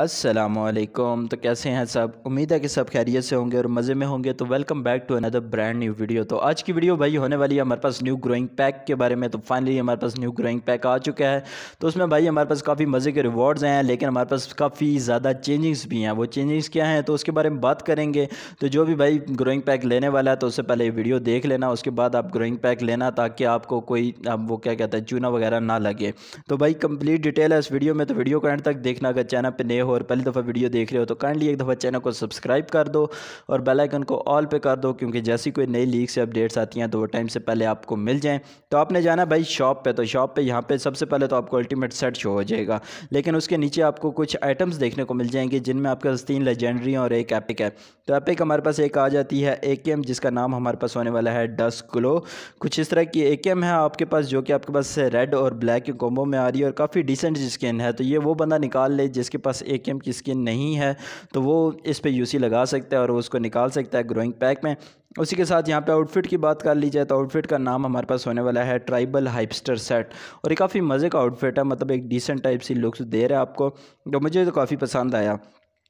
असलम तो कैसे हैं सब उम्मीद है कि सब खैरियत से होंगे और मज़े में होंगे तो welcome back to another brand new video तो आज की वीडियो भाई होने वाली है हमारे पास न्यू ग्रोइंग पैक के बारे में तो फाइनली हमारे पास न्यू ग्रोइंग पैक आ चुका है तो उसमें भाई हमारे पास काफ़ी मज़े के रिवॉर्ड्स हैं लेकिन हमारे पास काफ़ी ज़्यादा चेंजिंग्स भी हैं वो चेंजिंग्स क्या हैं तो उसके बारे में बात करेंगे तो जो भी भाई ग्रोइंग पैक लेने वाला है तो उससे पहले वीडियो देख लेना उसके बाद आप ग्रोइंग पैक लेना ताकि आपको कोई अब वो क्या कहता है चूना वगैरह ना लगे तो भाई कम्प्लीट डिटेल है इस वीडियो में तो वीडियो को एंड तक देखना अगर चैनल पर नए हो और पहली दफ़ा वीडियो देख रहे हो तो काइंडली एक दफ़ा चैनल को सब्सक्राइब कर दो और बेलाइकन को ऑल पे कर दो क्योंकि जैसी कोई नई लीक से अपडेट्स आती हैं तो वो टाइम से पहले आपको मिल जाएँ तो आपने जाना भाई शॉप पर तो शॉप पर यहाँ पर सबसे पहले तो आपको अल्टीमेट सेट शो हो जाएगा लेकिन उसके नीचे आपको कुछ आइटम्स देखने को मिल जाएंगे जिनमें आपके पास तीन लेजेंडरी और एक एपिक है तो एपिक हमारे पास एक आ जाती है ए जिसका नाम हमारे पास होने वाला है डस्क ग्लो कुछ इस तरह की ए है आपके पास जो कि आपके पास रेड और ब्लैक के कॉम्बो में आ रही है और काफ़ी डिसेंट स्किन है तो ये वो बंदा निकाल ले जिसके पास ए के एम की स्किन नहीं है तो वो इस पर यू सी लगा सकता है और उसको निकाल सकता है ग्रोइंग पैक में उसी के साथ यहाँ पे आउटफिट की बात कर ली जाए तो आउटफिट का नाम हमारे पास होने वाला है ट्राइबल हाइपस्टर सेट और ये काफ़ी मज़े का आउटफिट है मतलब एक डिसेंट टाइप सी लुक्स दे रहा है आपको तो मुझे तो काफ़ी पसंद आया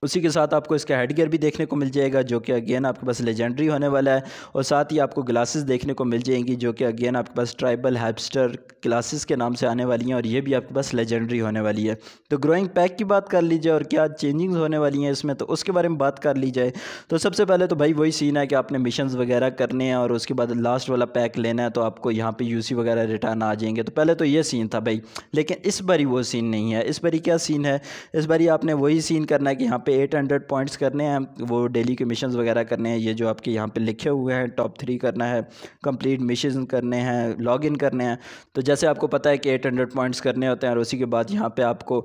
उसी के साथ आपको इसका हेड भी देखने को मिल जाएगा जो कि अगेन आपके पास लेजेंडरी होने वाला है और साथ ही आपको ग्लासेस देखने को मिल जाएंगी जो कि अगेन आपके पास ट्राइबल हैपस्टर ग्लासेस के नाम से आने वाली हैं और ये भी आपके पास लेजेंडरी होने वाली है तो ग्रोइंग पैक की बात कर लीजिए और क्या चेंजिंग्स होने वाली हैं इसमें तो उसके बारे में बात कर ली जाए तो सबसे पहले तो भाई वही सीन है कि आपने मिशन वगैरह करने हैं और उसके बाद लास्ट वाला पैक लेना है तो आपको यहाँ पर यू वगैरह रिटर्न आ जाएंगे तो पहले तो ये सीन था भाई लेकिन इस बारी वो सीन नहीं है इस बारी क्या सीन है इस बारी आपने वही सीन करना है कि यहाँ पर पे 800 पॉइंट्स करने हैं वो डेली के मिशन वगैरह करने हैं ये जो आपके यहाँ पे लिखे हुए हैं टॉप थ्री करना है कंप्लीट मिशन करने हैं लॉग इन करने हैं तो जैसे आपको पता है कि 800 पॉइंट्स करने होते हैं और उसी के बाद यहाँ पे आपको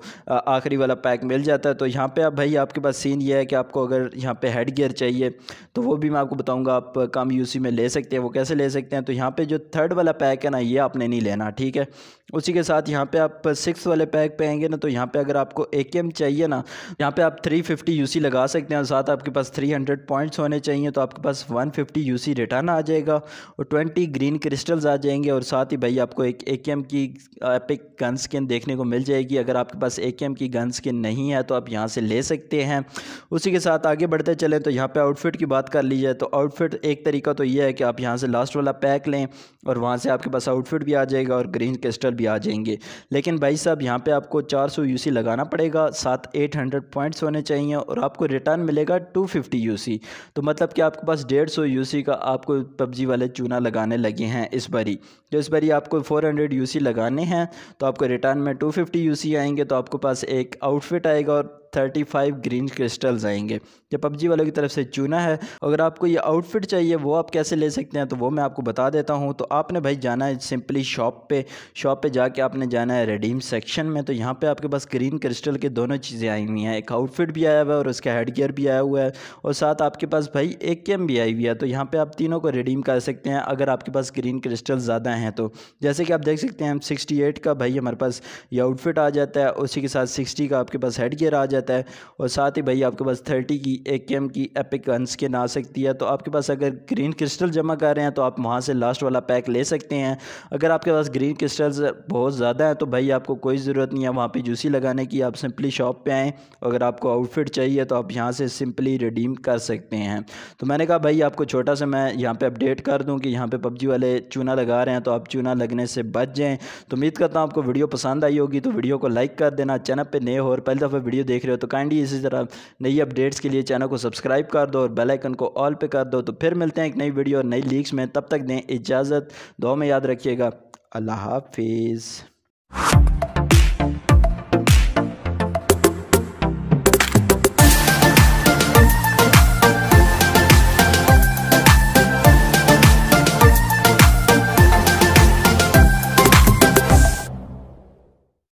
आखिरी वाला पैक मिल जाता है तो यहाँ पर आप भाई आपके पास सीन ये है कि आपको अगर यहाँ पर हेड गियर चाहिए तो वो भी मैं आपको बताऊँगा आप कम यू में ले सकते हैं वो कैसे ले सकते हैं तो यहाँ पर जो थर्ड वाला पैक है ना ये आपने नहीं लेना ठीक है उसी के साथ यहाँ पर आप सिक्स वाले पैक पे आएंगे ना तो यहाँ पर अगर आपको ए चाहिए ना यहाँ पर आप थ्री फिफ्टी यू सी लगा सकते हैं साथ आपके पास थ्री हंड्रेड पॉइंट्स होने चाहिए तो आपके पास one fifty U C return आ जाएगा और ट्वेंटी ग्रीन क्रिस्टल्स आ जाएंगे और साथ ही भाई आपको एक ए के एम की एपिक गन स्किन देखने को मिल जाएगी अगर आपके पास ए के एम की गन स्किन नहीं है तो आप यहाँ से ले सकते हैं उसी के साथ आगे बढ़ते चलें तो यहाँ पर आउटफिट की बात कर ली जाए तो आउटफिट एक तरीका तो यह है कि आप यहाँ से लास्ट वाला पैक लें और वहाँ से आपके पास आउटफिट भी आ जाएगा और ग्रीन क्रिस्टल भी आ जाएंगे लेकिन भाई साहब यहाँ पर आपको चार सौ यू सी लगाना पड़ेगा साथ एट हंड्रेड पॉइंट्स होने चाहिए नहीं है और आपको रिटर्न मिलेगा टू फिफ्टी यू सी तो मतलब कि आपके पास डेढ़ सौ यू सी का आपको पबजी वाले चूना लगाने लगे हैं इस बारी तो इस बारी आपको फ़ोर हंड्रेड यू सी लगाने हैं तो आपको रिटर्न में टू फिफ्टी यू सी आएंगे तो आपके पास एक आउटफिट आएगा और थर्टी फाइव ग्रीन क्रिस्टल्स आएंगे ये पबजी वालों की तरफ से चुना है अगर आपको ये आउटफिट चाहिए वो आप कैसे ले सकते हैं तो वो मैं आपको बता देता हूँ तो आपने भाई जाना है सिंपली शॉप पे शॉप पे जाके आपने जाना है रेडीम सेक्शन में तो यहाँ पे आपके पास ग्रीन क्रिस्टल के दोनों चीज़ें आई हुई हैं एक आउटफिट भी आया हुआ है और उसका हेड गियर भी आया हुआ है और साथ आपके पास भाई एक एम भी आई हुई है तो यहाँ पर आप तीनों को रिडीम कर सकते हैं अगर आपके पास ग्रीन क्रिस्टल ज़्यादा हैं तो जैसे कि आप देख सकते हैं सिक्सटी एट का भाई हमारे पास ये आउटफिट आ जाता है उसी के साथ सिक्सटी का आपके पास हेड गियर आ जाता है जाता है और साथ ही भाई आपके पास थर्टी की के एम की एपिक हंस के ना सकती है तो आपके पास अगर ग्रीन क्रिस्टल जमा कर रहे हैं तो आप वहाँ से लास्ट वाला पैक ले सकते हैं अगर आपके पास ग्रीन क्रिस्टल्स बहुत ज़्यादा हैं तो भाई आपको कोई ज़रूरत नहीं है वहाँ पर जूसी लगाने की आप सिंपली शॉप पर आएँ अगर आपको आउटफिट चाहिए तो आप यहाँ से सिंपली रिडीम कर सकते हैं तो मैंने कहा भाई आपको छोटा सा मैं यहाँ पर अपडेट कर दूँ कि यहाँ पर पबजी वाले चूना लगा रहे हैं तो आप चूना लगने से बच जाएँ तो उम्मीद करता हूँ आपको वीडियो पसंद आई होगी तो वीडियो को लाइक कर देना चैनल पर नए हो और पहली दफ़ा वीडियो देख रहे हो तो काइंडली इसी तरह नई अपडेट्स के लिए चैनल को सब्सक्राइब कर दो और बेल आइकन को ऑल पे कर दो तो फिर मिलते हैं एक नई वीडियो और नई लीक्स में तब तक दें इजाज़त दो में याद रखिएगा अल्लाह हाफिज़